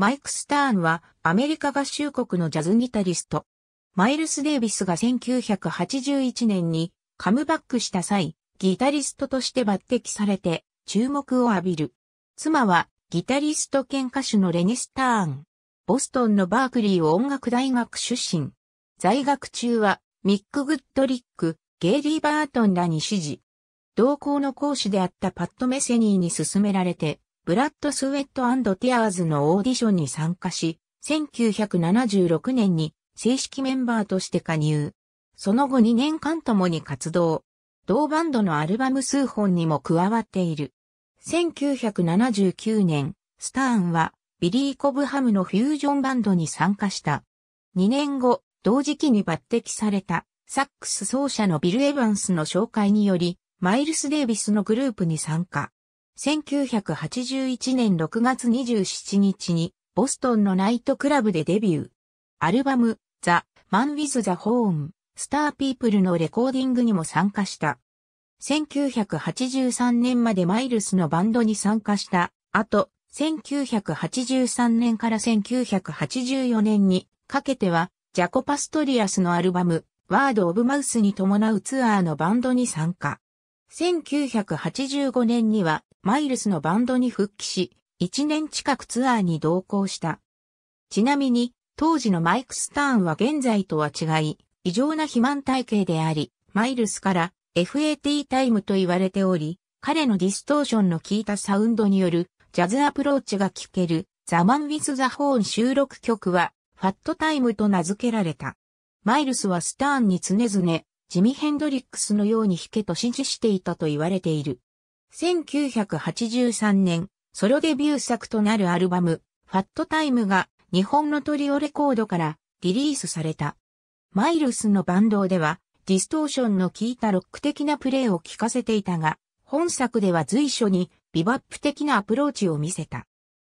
マイク・スターンはアメリカ合衆国のジャズギタリスト。マイルス・デイビスが1981年にカムバックした際、ギタリストとして抜擢されて注目を浴びる。妻はギタリスト兼歌手のレニ・スターン。ボストンのバークリー音楽大学出身。在学中はミック・グッドリック、ゲイリー・バートンらに指示。同校の講師であったパッド・メセニーに勧められて、ブラッド・スウェット・アンド・ティアーズのオーディションに参加し、1976年に正式メンバーとして加入。その後2年間ともに活動。同バンドのアルバム数本にも加わっている。1979年、スターンはビリー・コブハムのフュージョンバンドに参加した。2年後、同時期に抜擢されたサックス奏者のビル・エヴァンスの紹介により、マイルス・デイビスのグループに参加。1981年6月27日に、ボストンのナイトクラブでデビュー。アルバム、ザ・マン・ウィズ・ザ・ホーン、スター・ピープルのレコーディングにも参加した。1983年までマイルスのバンドに参加した。あと、1983年から1984年にかけては、ジャコ・パストリアスのアルバム、ワード・オブ・マウスに伴うツアーのバンドに参加。1985年にはマイルスのバンドに復帰し、1年近くツアーに同行した。ちなみに、当時のマイク・スターンは現在とは違い、異常な肥満体型であり、マイルスから FAT タイムと言われており、彼のディストーションの効いたサウンドによるジャズアプローチが聴けるザ・マン・ウィズ・ザ・ホーン収録曲はファットタイムと名付けられた。マイルスはスターンに常々ジミ・ヘンドリックスのように弾けと指示していたと言われている。1983年、ソロデビュー作となるアルバム、ファットタイムが日本のトリオレコードからリリースされた。マイルスのバンドでは、ディストーションの効いたロック的なプレイを聴かせていたが、本作では随所にビバップ的なアプローチを見せた。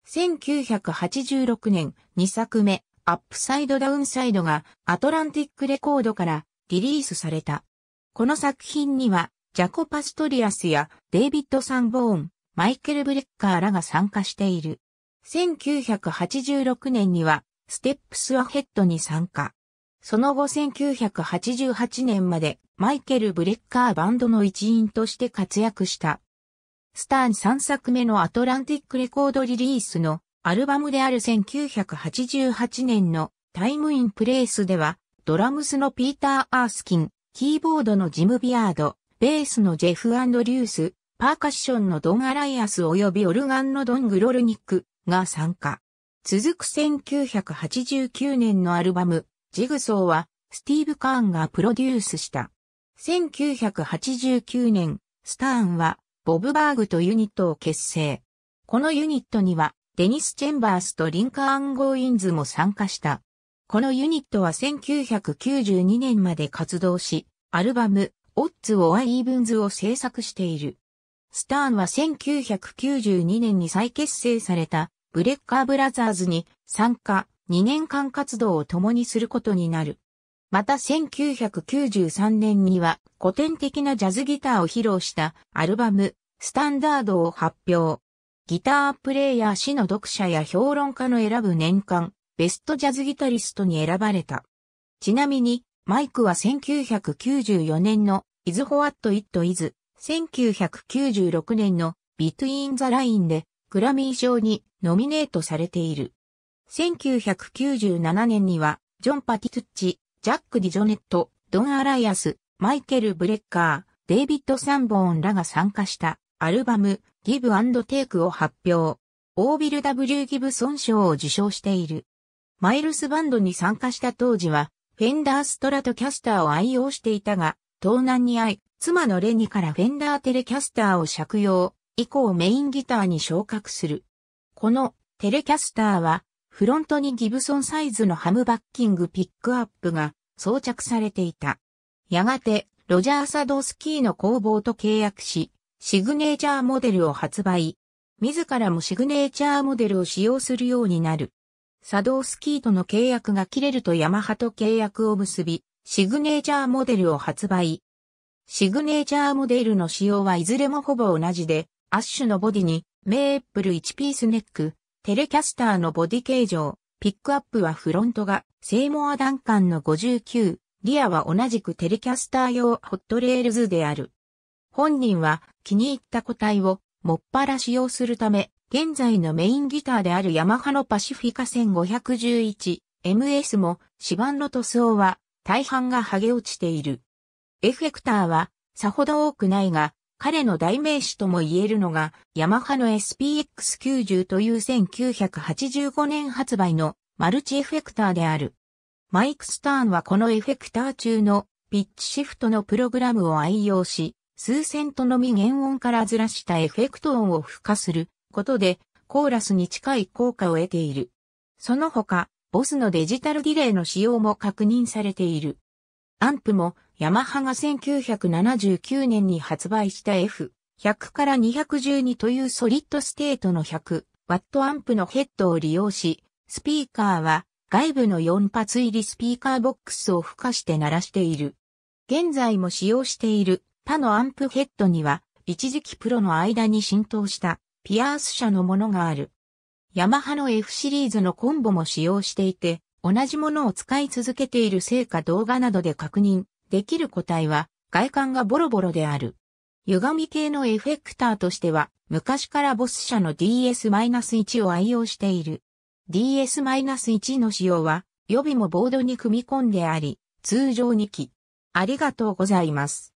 1986年2作目、アップサイドダウンサイドがアトランティックレコードからリリースされた。この作品には、ジャコ・パストリアスやデイビッド・サンボーン、マイケル・ブレッカーらが参加している。1986年には、ステップス・アヘッドに参加。その後1988年までマイケル・ブレッカーバンドの一員として活躍した。スターン3作目のアトランティックレコードリリースのアルバムである1988年のタイムインプレイスではドラムスのピーター・アースキン、キーボードのジム・ビアード、ベースのジェフ・アンドリュース、パーカッションのドン・アライアス及びオルガンのドン・グロルニックが参加。続く1989年のアルバム、ジグソーは、スティーブ・カーンがプロデュースした。1989年、スターンは、ボブ・バーグとユニットを結成。このユニットには、デニス・チェンバースとリンカーン・ゴーインズも参加した。このユニットは1992年まで活動し、アルバム、オッズ・オア・イーブンズを制作している。スターンは1992年に再結成されたブレッカーブラザーズに参加、2年間活動を共にすることになる。また1993年には古典的なジャズギターを披露したアルバム、スタンダードを発表。ギタープレイヤー誌の読者や評論家の選ぶ年間ベストジャズギタリストに選ばれた。ちなみに、マイクは1994年の Is What It Is、1996年の Between the Line でグラミー賞にノミネートされている。1997年には、ジョン・パティトッチ、ジャック・ディジョネット、ドン・アライアス、マイケル・ブレッカー、デイビッド・サンボーンらが参加したアルバム、ギブ・ n d t テイクを発表。オービル・ W・ ギブソン賞を受賞している。マイルスバンドに参加した当時は、フェンダーストラトキャスターを愛用していたが、盗難に遭い、妻のレニからフェンダーテレキャスターを借用、以降メインギターに昇格する。このテレキャスターは、フロントにギブソンサイズのハムバッキングピックアップが装着されていた。やがて、ロジャー・サドースキーの工房と契約し、シグネーチャーモデルを発売。自らもシグネーチャーモデルを使用するようになる。作動スキーとの契約が切れるとヤマハと契約を結び、シグネーチャーモデルを発売。シグネーチャーモデルの仕様はいずれもほぼ同じで、アッシュのボディに、メープル1ピースネック、テレキャスターのボディ形状、ピックアップはフロントが、セイモアダンカンの59、リアは同じくテレキャスター用ホットレールズである。本人は気に入った個体をもっぱら使用するため現在のメインギターであるヤマハのパシフィカ 1511MS も指板の塗装は大半が剥げ落ちている。エフェクターはさほど多くないが、彼の代名詞とも言えるのが、ヤマハの SPX90 という1985年発売のマルチエフェクターである。マイク・スターンはこのエフェクター中のピッチシフトのプログラムを愛用し、数セントのみ原音からずらしたエフェクト音を付加することで、コーラスに近い効果を得ている。その他、ボスのデジタルディレイの使用も確認されている。アンプも、ヤマハが1979年に発売した F、100から212というソリッドステートの100ワットアンプのヘッドを利用し、スピーカーは外部の4発入りスピーカーボックスを付加して鳴らしている。現在も使用している他のアンプヘッドには一時期プロの間に浸透したピアース社のものがある。ヤマハの F シリーズのコンボも使用していて、同じものを使い続けている成果動画などで確認できる個体は外観がボロボロである。歪み系のエフェクターとしては昔からボス社の DS-1 を愛用している。DS-1 の使用は予備もボードに組み込んであり、通常2機。ありがとうございます。